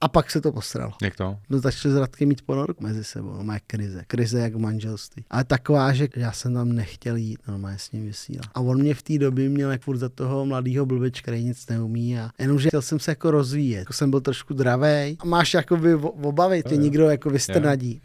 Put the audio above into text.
A pak se to posralo. Jak to? No začali s Radkem mít ponorku mezi sebou, no, má krize. Krize jak v manželství. Ale taková, že já jsem tam nechtěl jít, no má s ním vysílat. A on mě v té době měl jak furt za toho mladého blbečka, který nic neumí a jenomže chtěl jsem se jako rozvíjet. Jako jsem byl trošku dravej a máš jakoby obavy, tě nikdo jako vystrnadí.